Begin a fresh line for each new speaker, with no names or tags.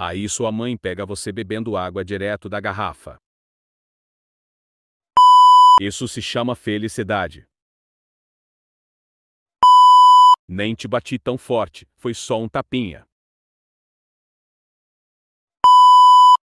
Aí sua mãe pega você bebendo água direto da garrafa. Isso se chama felicidade. Nem te bati tão forte, foi só um tapinha.